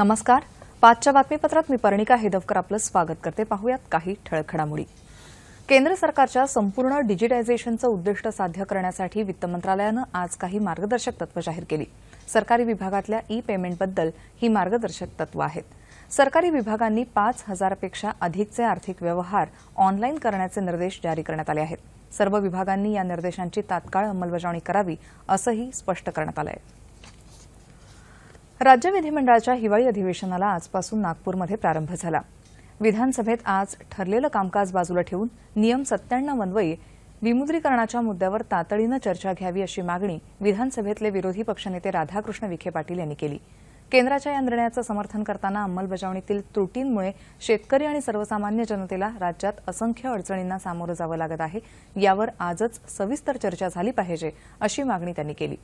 नमस्कार पाचच्या बातमीपत्रात मी पर्णिका हेदवकर आपलं स्वागत करते पाहूयात काही ठळक घडामोडी केंद्र सरकारच्या संपूर्ण डिजिटायझेशनचं उद्दिष्ट साध्य करण्यासाठी वित्त मंत्रालयानं आज काही मार्गदर्शक तत्व जाहीर केली सरकारी विभागातल्या ई पेमेंटबद्दल ही मार्गदर्शक तत्व आहेत सरकारी विभागांनी पाच हजारापेक्षा अधिकचे आर्थिक व्यवहार ऑनलाईन करण्याचे निर्देश जारी करण्यात आले आहेत सर्व विभागांनी या निर्देशांची तात्काळ अंमलबजावणी करावी असंही स्पष्ट करण्यात आलं आहे राज्य विधिमंडळाच्या हिवाळी अधिवेशनाला आजपासून नागपूरमध्ये प्रारंभ झाला विधानसभेत आज ठरलेलं कामकाज बाजूला ठेवून नियम सत्त्याण्णव अन्वये विमुद्रीकरणाच्या मुद्द्यावर तातडीनं चर्चा घ्यावी अशी मागणी विधानसभेतले विरोधी पक्षनेते राधाकृष्ण विखे पाटील यांनी केली केंद्राच्या या निर्णयाचं समर्थन करताना अंमलबजावणीतील त्रुटींमुळे शेतकरी आणि सर्वसामान्य जनतेला राज्यात असंख्य अडचणींना सामोरं जावं लागत आहे यावर आजच सविस्तर चर्चा झाली पाहिजे अशी मागणी त्यांनी केली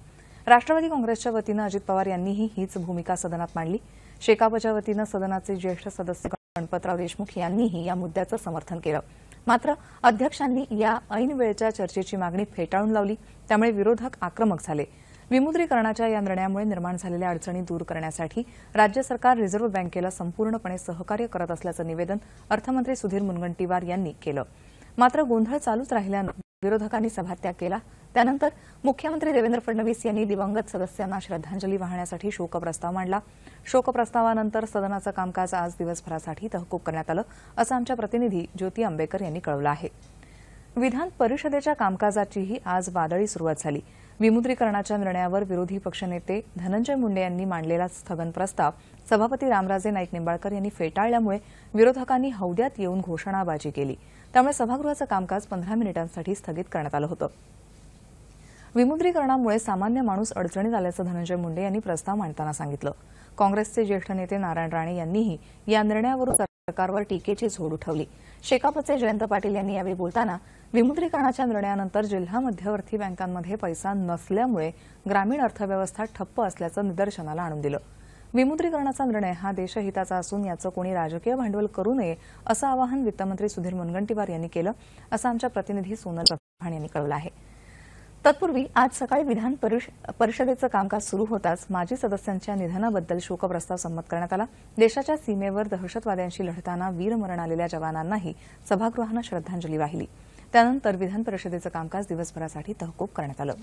राष्ट्रवादी काँग्रेसच्या वतीनं अजित पवार यांनीही हीच भूमिका सदनात मांडली शेकापच्या वतीनं सदनाचे ज्येष्ठ सदस्य गणपतराव देशमुख यांनीही या मुद्द्याचं समर्थन केलं मात्र अध्यक्षांनी या ऐनवेळच्या चर्चेची मागणी फेटाळून लावली त्यामुळे विरोधक आक्रमक झाले विमुद्रीकरणाच्या या निर्णयामुळे निर्माण झालेल्या अडचणी दूर करण्यासाठी राज्य सरकार रिझर्व्ह बँकेला संपूर्णपणे सहकार्य करत असल्याचं निवेदन अर्थमंत्री सुधीर मुनगंटीवार यांनी केलं मात्र गोंधळ चालूच राहिल्यानं विरोधकांनी सभात्याग केला त्यानंतर मुख्यमंत्री देवेंद्र फडणवीस यांनी दिवंगत सदस्यांना श्रद्धांजली वाहण्यासाठी शोकप्रस्ताव मांडला शोकप्रस्तावानंतर सदनाचं कामकाज आज दिवसभरासाठी तहकूब करण्यात आलं असं आमच्या प्रतिनिधी ज्योती आंबेकर यांनी कळवलं आहे विधान परिषदेच्या कामकाजाचीही आज वादळी सुरुवात झाली विमुद्रीकरणाच्या निर्णयावर विरोधी पक्षनेते धनंजय मुंडे यांनी मांडलेला स्थगन प्रस्ताव सभापती रामराजे नाईक निंबाळकर यांनी फेटाळल्यामुळे विरोधकांनी हौद्यात येऊन घोषणाबाजी केली त्यामुळे सभागृहाचं कामकाज पंधरा मिनिटांसाठी स्थगित करण्यात आलं होतं विमुद्रीकरणामुळे सामान्य माणूस अडचणीत आल्याचं धनंजय मुंडे यांनी प्रस्ताव मांडताना सांगितलं काँग्रेसचे ज्येष्ठ नेते नारायण राणे यांनीही या निर्णयावरून सरकारवर टीकेची झोड उठवली शेकापचे जयंत पाटील यांनी यावेळी बोलताना विमुद्रीकरणाच्या निर्णयानंतर जिल्हा मध्यवर्ती बँकांमध्ये पैसा नसल्यामुळे ग्रामीण अर्थव्यवस्था ठप्प असल्याचं निदर्शनाला आणून दिलं विमुद्रीकरणाचा निर्णय हा देशहिताचा असून याचं कोणी राजकीय भांडवल करू नये असं आवाहन वित्तमंत्री सुधीर मुनगंटीवार यांनी केलं असं आमच्या प्रतिनिधी सोनल चव्हाण यांनी कळवलं आहे तत्पूर्वी आज सकाळी विधान परिषदेचं कामकाज सुरू होताच माजी सदस्यांच्या निधनाबद्दल शोकप्रस्ताव संमत करण्यात आला देशाच्या सीमेवर दहशतवाद्यांशी लढताना वीरमरण आलेल्या जवानांनाही सभागृहानं श्रद्धांजली वाहिली त्यानंतर विधान परिषदेचं कामकाज दिवसभरासाठी तहकूब करण्यात आलं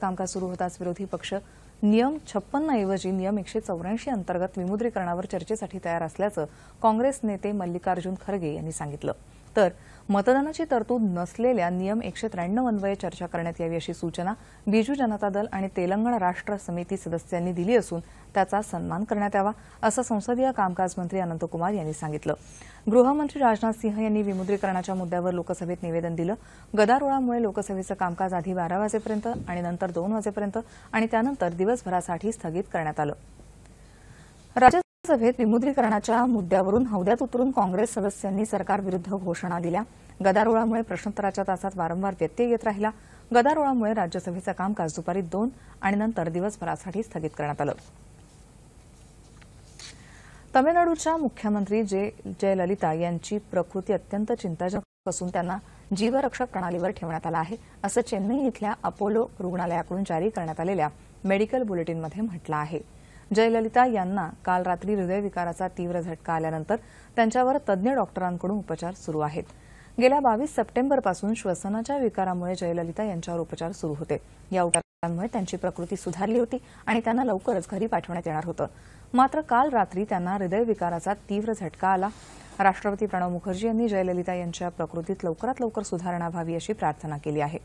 कामकाज सुरू होताच विरोधी पक्ष नियम छप्पन्न नियम एकशे चौऱ्याऐंशी अंतर्गत विमुद्रीकरणावर चर्चेसाठी तयार असल्याचं काँग्रेस नेते मल्लिकार्जुन खरगे यांनी सांगितलं तर मतदानाची तरतूद नसलेल्या नियम एकशे त्र्याण्णव अन्वये चर्चा करण्यात यावी अशी सूचना बीजू जनता दल आणि तेलंगण राष्ट्र समिती सदस्यांनी दिली असून त्याचा सन्मान करण्यात यावा असं संसदीय कामकाज मंत्री अनंतकुमार यांनी सांगितलं गृहमंत्री राजनाथ सिंह यांनी विमुद्रीकरणाच्या मुद्द्यावर लोकसभेत निवेदन दिलं गदारोळामुळे लोकसभेचं कामकाज आधी बारा वाजेपर्यंत आणि नंतर दोन वाजेपर्यंत आणि त्यानंतर दिवसभरासाठी स्थगित करण्यात आलं राज्यसभेत विमुद्रीकरणाच्या मुद्द्यावरून हौद्यात उतरून काँग्रेस सदस्यांनी सरकारविरुद्ध घोषणा दिल्या गदारोळामुळे प्रश्नोत्तराच्या तासात वारंवार व्यत्यय येत राहिला गदारोळामुळे राज्यसभेचं कामकाज दुपारी दोन आणि नंतर दिवसभरासाठी स्थगित करण्यात आलं तमिळनाडूच्या मुख्यमंत्री जे जयललिता यांची प्रकृती अत्यंत चिंताजनक असून त्यांना जीवरक्षक प्रणालीवर ठेवण्यात आलं आहे असं चेन्नई इथल्या अपोलो रुग्णालयाकडून जारी करण्यात आलेल्या मेडिकल बुलेटिनमध्ये म्हटलं आहे जयललिता यांना काल रात्री हृदयविकाराचा तीव्र झटका आल्यानंतर त्यांच्यावर तज्ज्ञ डॉक्टरांकडून उपचार सुरू आहेत गेल्या बावीस सप्टेंबरपासून श्वसनाच्या विकारामुळे जयललिता यांच्यावर उपचार सुरू होते या उपचारांमुळे त्यांची प्रकृती सुधारली होती आणि त्यांना लवकरच घरी पाठवण्यात येणार होतं मात्र काल रात्री त्यांना हृदयविकाराचा तीव्र झटका आला राष्ट्रपती प्रणव मुखर्जी यांनी जयललिता यांच्या प्रकृतीत लवकरात लवकर सुधारणा व्हावी अशी प्रार्थना केली आहे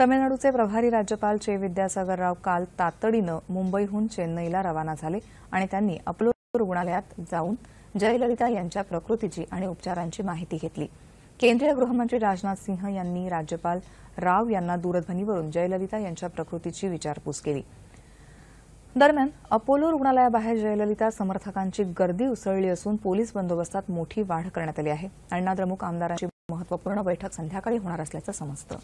तमिळनाडूचे प्रभारी राज्यपाल चे विद्यासागर राव काल तातडीनं मुंबईहून चेन्नईला रवाना झाले आणि त्यांनी अपोलो रुग्णालयात जाऊन जयललिता यांच्या प्रकृतीची आणि उपचारांची माहिती घेतली केंद्रीय गृहमंत्री राजनाथ सिंह यांनी राज्यपाल राव यांना दूरध्वनीवरून जयललिता यांच्या प्रकृतीची विचारपूस केली दरम्यान अपोलो रुग्णालयाबाहेर जयललिता समर्थकांची गर्दी उसळली असून पोलीस बंदोबस्तात मोठी वाढ करण्यात आली आहे अण्णाद्रमुक आमदारांची महत्वपूर्ण बैठक संध्याकाळी होणार असल्याचं समजतं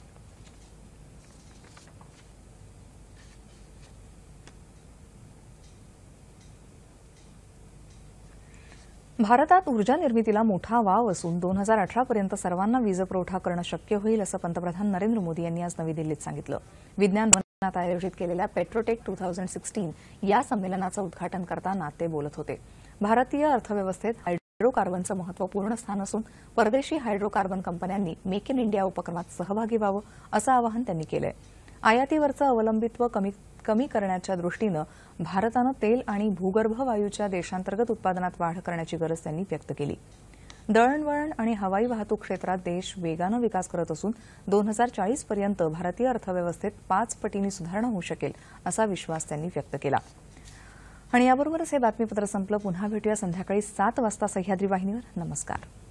भारतात ऊर्जा निर्मितीला मोठा वाव असून दोन हजार अठरापर्यंत सर्वांना वीज पुरवठा करणं शक्य होईल असं पंतप्रधान नरेंद्र मोदी यांनी आज नवी दिल्लीत सांगितलं विज्ञान भवनात आयोजित केलेल्या पेट्रोटेक टू थाउजंड सिक्स्टीन या संमेलनाचं उद्घाटन करताना ते बोलत होते भारतीय अर्थव्यवस्थेत हायड्रोकार्बनचं महत्वपूर्ण स्थान असून परदेशी हायड्रोकार्बन कंपन्यांनी मेक इन इंडिया उपक्रमात सहभागी व्हावं असं आवाहन त्यांनी केलं आहे आयातीवरचं अवलंबित्व कमी कमी करण्याच्या दृष्टीनं भारतानं तेल आणि भूगर्भ वायूच्या देशांतर्गत उत्पादनात वाढ करण्याची गरज त्यांनी व्यक्त केली दळणवळण आणि हवाई वाहतूक क्षेत्रात देश वेगानं विकास करत असून दोन हजार चाळीसपर्यंत भारतीय अर्थव्यवस्थेत पाच पटींनी सुधारणा होऊ शकेल असा विश्वास त्यांनी व्यक्त केला आणि याबरोबरच हे बातमीपत्र संपलं पुन्हा भेटूया संध्याकाळी सात वाजता सह्याद्री वाहिनीवर नमस्कार